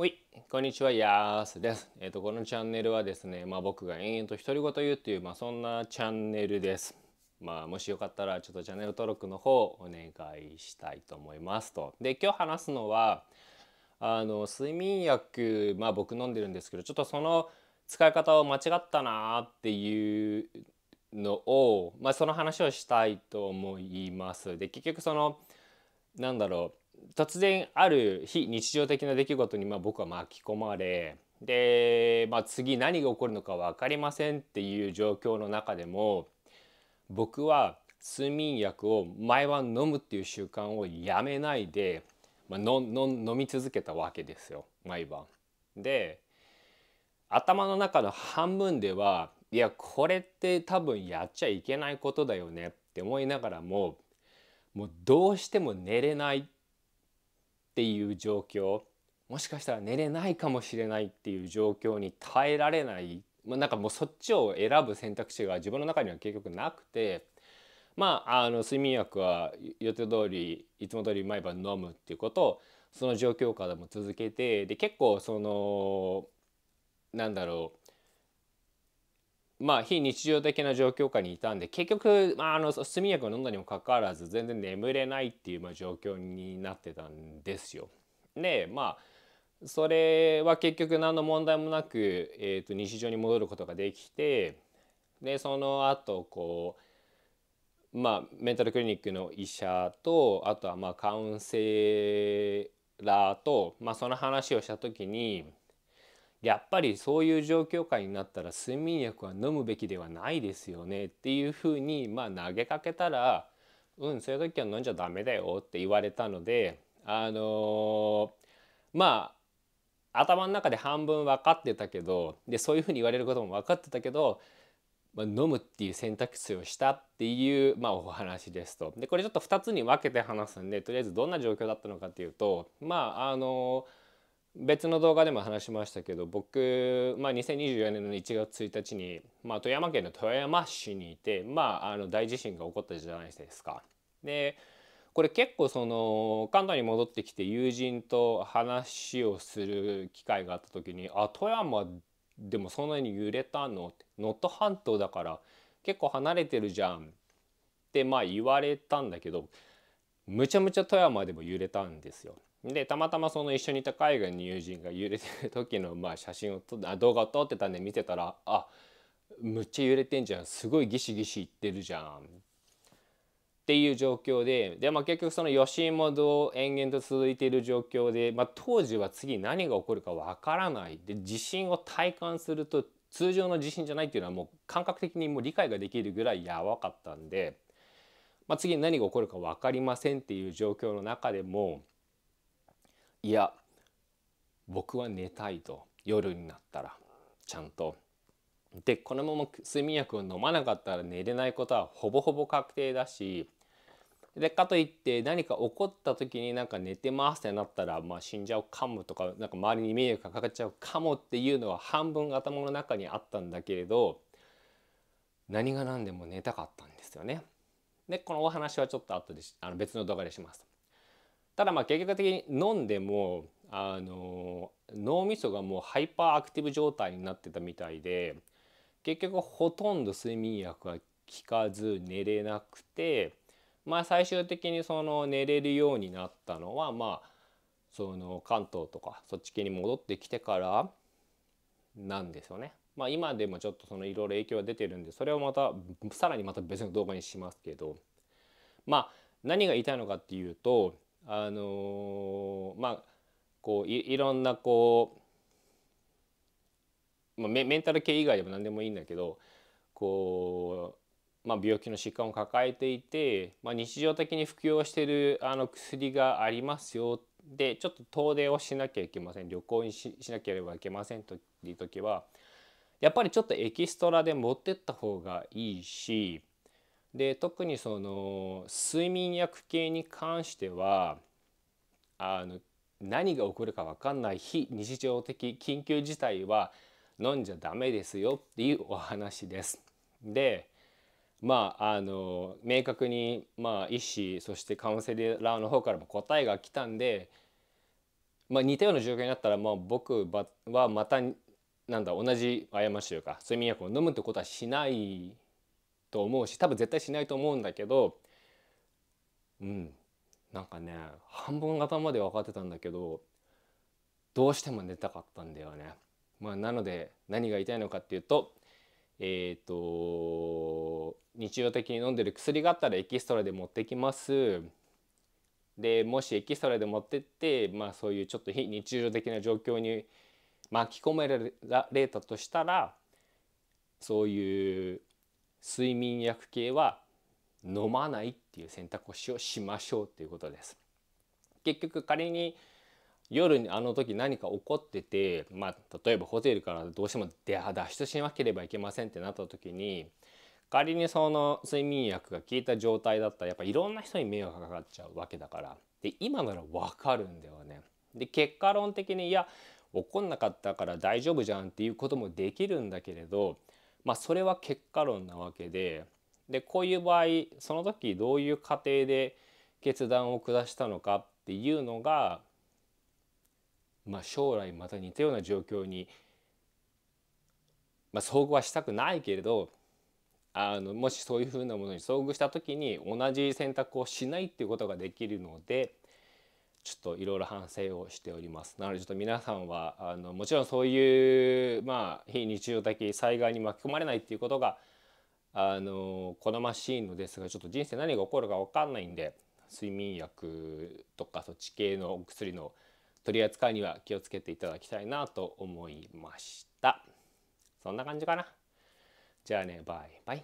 はい、こんにちは、やーすです。えっ、ー、と、このチャンネルはですね、まあ、僕が延々と独り言言うっていう、まあ、そんなチャンネルです。まあ、もしよかったら、ちょっとチャンネル登録の方、お願いしたいと思いますと。で、今日話すのは、あの、睡眠薬、まあ、僕飲んでるんですけど、ちょっとその使い方を間違ったなーっていうのを、まあ、その話をしたいと思います。で、結局その、なんだろう突然ある非日常的な出来事にまあ僕は巻き込まれで、まあ、次何が起こるのか分かりませんっていう状況の中でも僕は睡眠薬を毎晩飲むっていう習慣をやめないで、まあ、のの飲み続けたわけですよ毎晩。で頭の中の半分ではいやこれって多分やっちゃいけないことだよねって思いながらももうどうしても寝れないっていう状況もしかしたら寝れないかもしれないっていう状況に耐えられない、まあ、なんかもうそっちを選ぶ選択肢が自分の中には結局なくて。まあ、あの睡眠薬は予定通りいつも通り毎晩飲むっていうことをその状況下でも続けてで結構そのなんだろうまあ、非日常的な状況下にいたんで結局、まあ、あの睡眠薬を飲んだにもかかわらず全然眠れないっていう、まあ、状況になってたんですよ。でまあそれは結局何の問題もなく、えー、と日常に戻ることができてでその後こうまあメンタルクリニックの医者とあとはまあカウンセラーと、まあ、その話をした時にやっぱりそういう状況下になったら睡眠薬は飲むべきではないですよねっていうふうにまあ投げかけたらうんそういう時は飲んじゃダメだよって言われたのであのー、まあ頭の中で半分分かってたけどでそういうふうに言われることも分かってたけどまあ、飲むっていう選択肢をしたっていう、まあ、お話ですと。でこれちょっと2つに分けて話すんでとりあえずどんな状況だったのかっていうとまああのー別の動画でも話しましたけど僕、まあ、2024年の1月1日に、まあ、富山県の富山市にいて、まあ、あの大地震が起こったじゃないですか。でこれ結構その関東に戻ってきて友人と話をする機会があった時に「あ富山でもそんなに揺れたの?」って「能登半島だから結構離れてるじゃん」ってまあ言われたんだけどむちゃむちゃ富山でも揺れたんですよ。でたまたまその一緒にいた海外の友人が揺れてる時のまあ写真をあ動画を撮ってたんで見てたらあむっちゃ揺れてんじゃんすごいギシギシいってるじゃんっていう状況でで、まあ、結局その余震もどう延々と続いている状況で、まあ、当時は次何が起こるかわからないで地震を体感すると通常の地震じゃないっていうのはもう感覚的にもう理解ができるぐらいやばかったんで、まあ、次何が起こるか分かりませんっていう状況の中でもいや僕は寝たいと夜になったらちゃんと。でこのまま睡眠薬を飲まなかったら寝れないことはほぼほぼ確定だしでかといって何か起こった時になんか寝てますってなったら、まあ、死んじゃうかもとかなんか周りに迷惑がかかっちゃうかもっていうのは半分頭の中にあったんだけれど何が何でも寝たかったんですよね。でこのお話はちょっと後であの別の動画でします。ただまあ結果的に飲んでもあの脳みそがもうハイパーアクティブ状態になってたみたいで結局ほとんど睡眠薬が効かず寝れなくてまあ最終的にその寝れるようになったのはまあその関東とかそっち系に戻ってきてからなんですよね。まあ、今でもちょっとそのいろいろ影響は出てるんでそれをまたさらにまた別の動画にしますけどまあ何が言いたいのかっていうとあのー、まあこういろんなこう、まあ、メンタル系以外でも何でもいいんだけどこう、まあ、病気の疾患を抱えていて、まあ、日常的に服用しているあの薬がありますよでちょっと遠出をしなきゃいけません旅行にしなければいけませんという時はやっぱりちょっとエキストラで持ってった方がいいしで特にその睡眠薬系に関してはあの何が起こるか分かんない非日常的緊急事態は飲んじゃダメですよっていうお話です。でまああの明確に、まあ、医師そしてカウンセラーの方からも答えが来たんで、まあ、似たような状況になったら、まあ、僕はまたなんだ同じ過ちというか睡眠薬を飲むってことはしないと思うし多分絶対しないと思うんだけどうんなんかね半分型まで分かってたんだけどどうしても寝たかったんだよね。まあ、なので何が言いたいのかっていうとえっ、ー、と日常的に飲んでる薬があったらエキストラで持ってきます。でもしエキストラで持ってって、まあ、そういうちょっと非日常的な状況に巻き込まれたとしたらそういう睡眠薬系は飲まないっていう選択肢をしましょうっていうことです。結局仮に夜にあの時何か起こってて、まあ、例えばホテルからどうしても脱出しなければいけませんってなった時に仮にその睡眠薬が効いた状態だったらやっぱいろんな人に迷惑がかかっちゃうわけだからで今なら分かるんだよね。で結果論的にいや起こんなかったから大丈夫じゃんっていうこともできるんだけれどまあ、それは結果論なわけででこういう場合その時どういう過程で決断を下したのかっていうのが、まあ、将来また似たような状況に、まあ、遭遇はしたくないけれどあのもしそういうふうなものに遭遇した時に同じ選択をしないっていうことができるのでちょっといろいろ反省をしておりますなのでちょっと皆さんはあのもちろんそういうまあ非日常的災害に巻き込まれないっていうことがあの好ましいのですがちょっと人生何が起こるか分かんないんで睡眠薬とかそっち系のお薬の取り扱いには気をつけていただきたいなと思いましたそんな感じかなじゃあねバイバイ